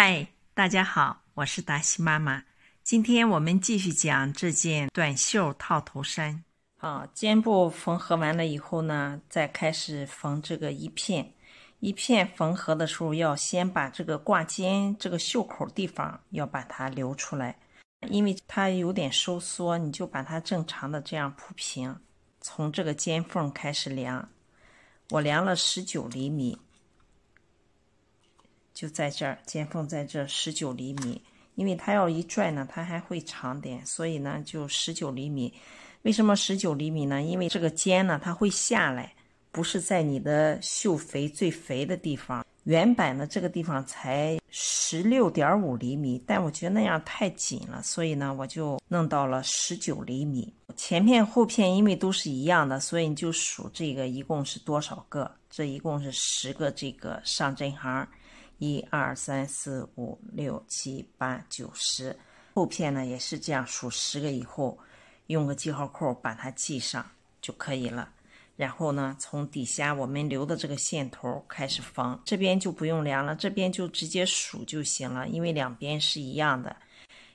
嗨，大家好，我是达西妈妈。今天我们继续讲这件短袖套头衫。好，肩部缝合完了以后呢，再开始缝这个一片一片缝合的时候，要先把这个挂肩、这个袖口地方要把它留出来，因为它有点收缩，你就把它正常的这样铺平。从这个肩缝开始量，我量了十九厘米。就在这儿，肩缝在这十九厘米，因为它要一拽呢，它还会长点，所以呢就十九厘米。为什么十九厘米呢？因为这个肩呢，它会下来，不是在你的袖肥最肥的地方。原版的这个地方才十六点五厘米，但我觉得那样太紧了，所以呢我就弄到了十九厘米。前片后片因为都是一样的，所以你就数这个一共是多少个？这一共是十个，这个上针行。一二三四五六七八九十，后片呢也是这样数十个以后，用个记号扣把它系上就可以了。然后呢，从底下我们留的这个线头开始缝，这边就不用量了，这边就直接数就行了，因为两边是一样的，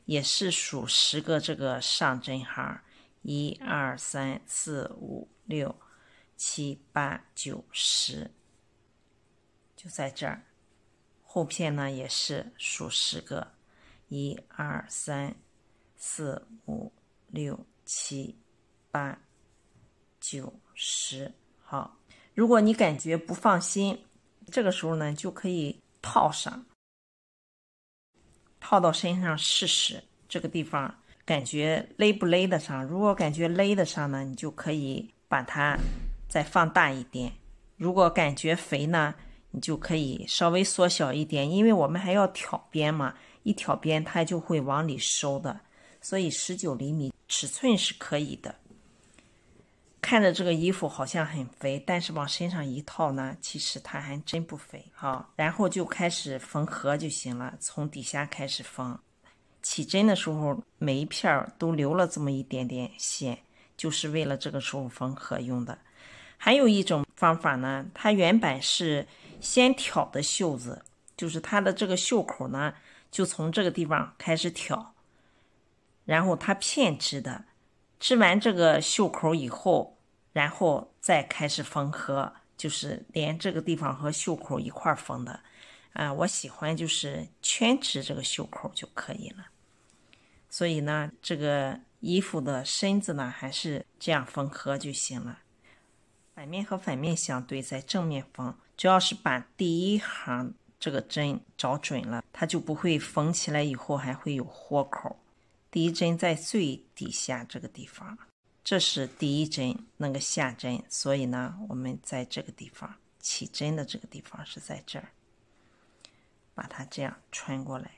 也是数十个这个上针行，一二三四五六七八九十，就在这儿。后片呢也是数十个，一二三，四五六七，八九十。好，如果你感觉不放心，这个时候呢就可以套上，套到身上试试，这个地方感觉勒不勒得上。如果感觉勒得上呢，你就可以把它再放大一点。如果感觉肥呢？你就可以稍微缩小一点，因为我们还要挑边嘛，一挑边它就会往里收的，所以十九厘米尺寸是可以的。看着这个衣服好像很肥，但是往身上一套呢，其实它还真不肥好，然后就开始缝合就行了，从底下开始缝。起针的时候每一片儿都留了这么一点点线，就是为了这个时候缝合用的。还有一种方法呢，它原本是。先挑的袖子，就是它的这个袖口呢，就从这个地方开始挑，然后它片织的，织完这个袖口以后，然后再开始缝合，就是连这个地方和袖口一块儿缝的。啊，我喜欢就是圈织这个袖口就可以了。所以呢，这个衣服的身子呢，还是这样缝合就行了。反面和反面相对，在正面缝，主要是把第一行这个针找准了，它就不会缝起来以后还会有豁口。第一针在最底下这个地方，这是第一针那个下针，所以呢，我们在这个地方起针的这个地方是在这儿，把它这样穿过来，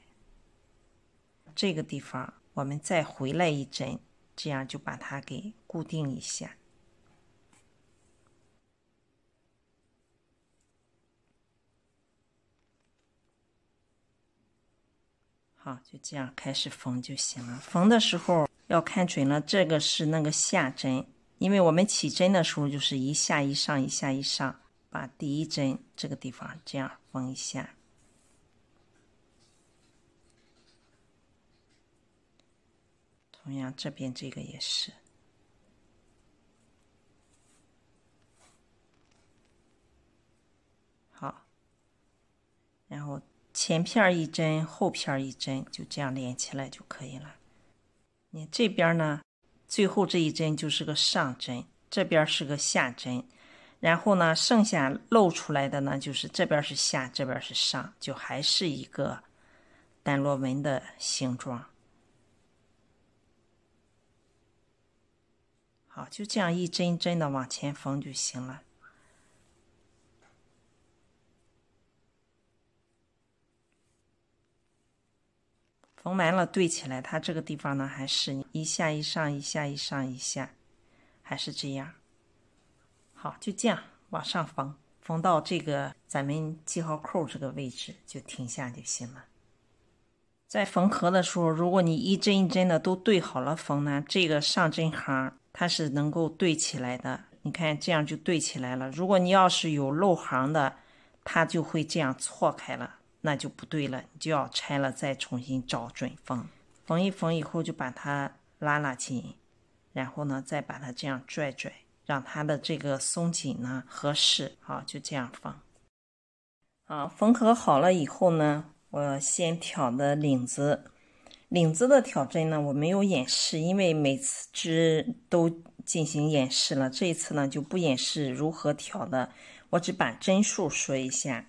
这个地方我们再回来一针，这样就把它给固定一下。好，就这样开始缝就行了。缝的时候要看准了，这个是那个下针，因为我们起针的时候就是一下一上一下一上，把第一针这个地方这样缝一下。同样，这边这个也是。好，然后。前片一针，后片一针，就这样连起来就可以了。你这边呢，最后这一针就是个上针，这边是个下针，然后呢，剩下露出来的呢，就是这边是下，这边是上，就还是一个单螺纹的形状。好，就这样一针针的往前缝就行了。缝完了对起来，它这个地方呢还是一下一上一下一上一下，还是这样。好，就这样往上缝，缝到这个咱们记号扣这个位置就停下就行了。在缝合的时候，如果你一针一针的都对好了缝呢，这个上针行它是能够对起来的。你看这样就对起来了。如果你要是有漏行的，它就会这样错开了。那就不对了，你就要拆了，再重新找准缝，缝一缝以后就把它拉拉紧，然后呢再把它这样拽拽，让它的这个松紧呢合适。好，就这样缝。啊，缝合好了以后呢，我先挑的领子，领子的挑针呢我没有演示，因为每次织都进行演示了，这一次呢就不演示如何挑的，我只把针数说一下，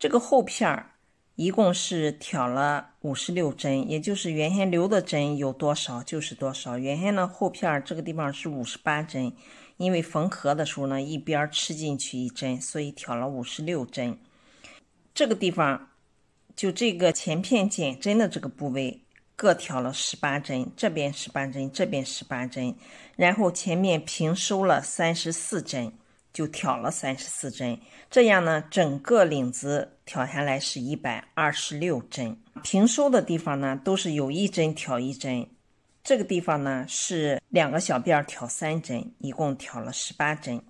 这个后片儿。一共是挑了五十六针，也就是原先留的针有多少就是多少。原先呢后片儿这个地方是五十八针，因为缝合的时候呢一边吃进去一针，所以挑了五十六针。这个地方就这个前片减针的这个部位，各挑了十八针，这边十八针，这边十八针，然后前面平收了三十四针。就挑了三十四针，这样呢，整个领子挑下来是一百二十六针。平收的地方呢，都是有一针挑一针。这个地方呢，是两个小辫挑三针，一共挑了十八针。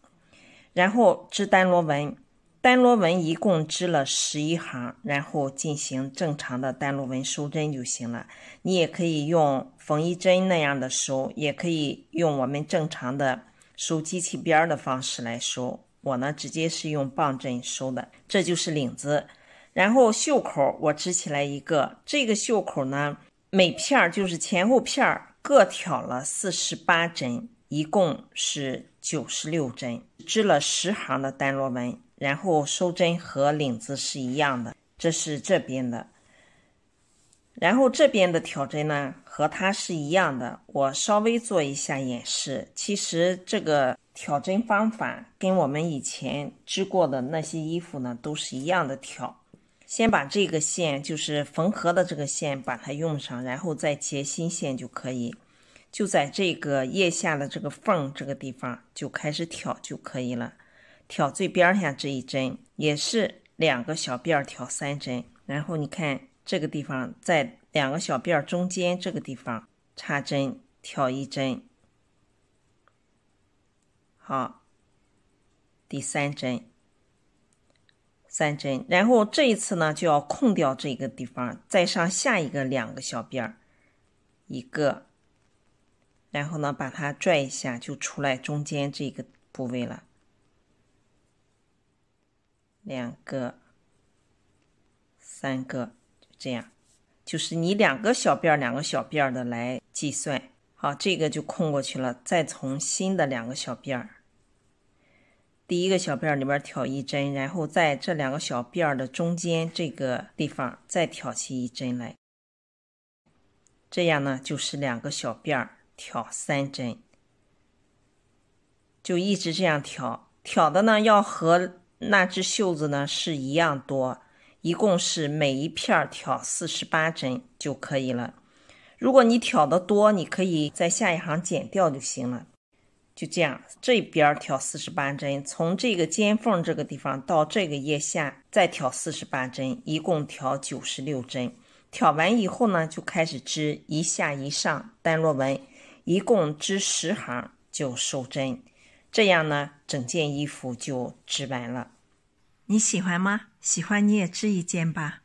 然后织单螺纹，单螺纹一共织了十一行，然后进行正常的单螺纹收针就行了。你也可以用缝衣针那样的收，也可以用我们正常的。收机器边儿的方式来收，我呢直接是用棒针收的，这就是领子，然后袖口我织起来一个，这个袖口呢每片儿就是前后片儿各挑了四十八针，一共是九十六针，织了十行的单螺纹，然后收针和领子是一样的，这是这边的。然后这边的挑针呢，和它是一样的。我稍微做一下演示。其实这个挑针方法跟我们以前织过的那些衣服呢，都是一样的挑。先把这个线，就是缝合的这个线，把它用上，然后再接新线就可以。就在这个腋下的这个缝这个地方就开始挑就可以了。挑最边儿下这一针，也是两个小辫儿挑三针。然后你看。这个地方在两个小辫儿中间，这个地方插针挑一针，好，第三针，三针，然后这一次呢就要空掉这个地方，再上下一个两个小辫儿，一个，然后呢把它拽一下，就出来中间这个部位了，两个，三个。这样，就是你两个小辫儿，两个小辫儿的来计算。好，这个就空过去了。再从新的两个小辫儿，第一个小辫儿里边挑一针，然后在这两个小辫儿的中间这个地方再挑起一针来。这样呢，就是两个小辫儿挑三针，就一直这样挑。挑的呢，要和那只袖子呢是一样多。一共是每一片挑四十八针就可以了。如果你挑的多，你可以在下一行减掉就行了。就这样，这边挑四十八针，从这个肩缝这个地方到这个腋下，再挑四十八针，一共挑九十六针。挑完以后呢，就开始织一下一上单螺纹，一共织十行就收针。这样呢，整件衣服就织完了。你喜欢吗？喜欢你也织一件吧。